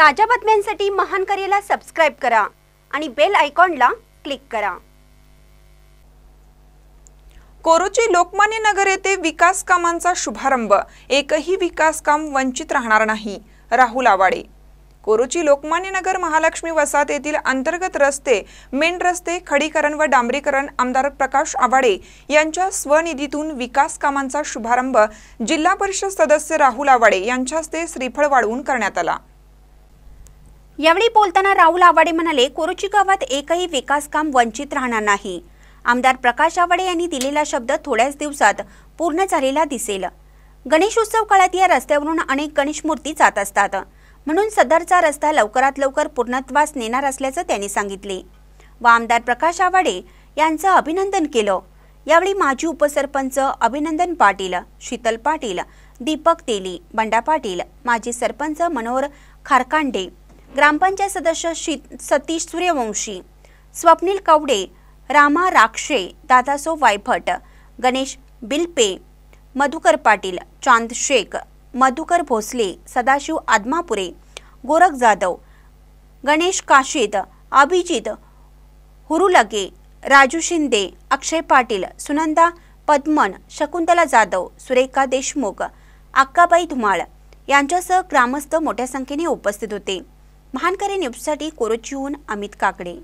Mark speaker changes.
Speaker 1: ताज्या बातम्यांसाठी महान करेला सबस्क्राईब करा आणि बेल आयकॉनला क्लिक करा कोरोची लोकमान्य नगर
Speaker 2: येथे विकास कामांचा शुभारंभ एकही विकास काम वंचित राहणार नाही राहुल आवाडे कोरोची लोकमान्य नगर महालक्ष्मी वसाहत येथील अंतर्गत रस्ते मेन रस्ते खडीकरण व डांबरीकरण आमदार प्रकाश आवाडे यांच्या स्वनिधीतून विकास कामांचा शुभारंभ जिल्हा परिषद सदस्य राहुल आवाडे यांच्या हस्ते श्रीफळ वाढवून करण्यात आला
Speaker 1: यावेळी बोलताना राहुल आवाडे म्हणाले कोरोची गावात एकही विकास काम वंचित राहणार नाही आमदार प्रकाश आवाडे यांनी दिलेला शब्द थोड्याच दिवसात पूर्ण झालेला दिसेल गणेशोत्सव काळात या रस्त्यावरून अनेक गणेश मूर्ती जात असतात म्हणून सदरचा रस्ता लवकरात लवकर पूर्णत्वास नेणार असल्याचं त्यांनी सांगितले व आमदार प्रकाश आवाडे यांचं अभिनंदन केलं यावेळी माजी उपसरपंच अभिनंदन पाटील शीतल पाटील दीपक तेली बंडा पाटील माजी सरपंच मनोहर खारकांडे ग्रामपंचायत सदस्य सतीश सूर्यवंशी स्वप्नील कवडे रामा राक्षे दादासो वायभट गणेश बिल्पे मधुकर पाटील चांद शेख मधुकर भोसले सदाशिव आदमापुरे गोरख जाधव गणेश काशीद अभिजित हुरुलगे राजू शिंदे अक्षय पाटील सुनंदा पद्मन शकुंतला जाधव सुरेखा देशमुख अक्काबाई धुमाळ यांच्यासह ग्रामस्थ मोठ्या संख्येने उपस्थित होते महानकरे न्यूजसाठी कोरोचीहून अमित काकडे